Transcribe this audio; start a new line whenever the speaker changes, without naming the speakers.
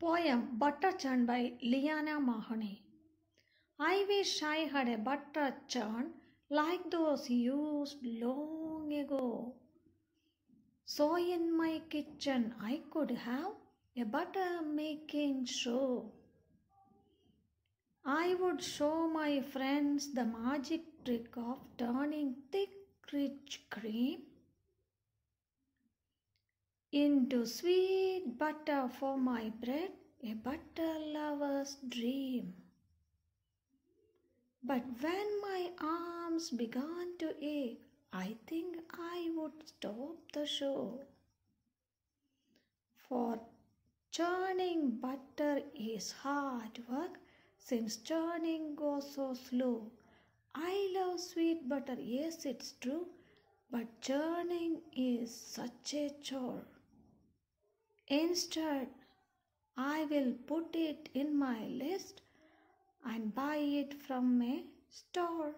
Poem Butter Churn by Liana Mahoney. I wish I had a butter churn like those used long ago. So in my kitchen I could have a butter making show. I would show my friends the magic trick of turning thick rich cream into sweet butter for my bread, a butter lover's dream. But when my arms began to ache, I think I would stop the show. For churning butter is hard work, since churning goes so slow. I love sweet butter, yes, it's true, but churning is such a chore. Instead, I will put it in my list and buy it from a store.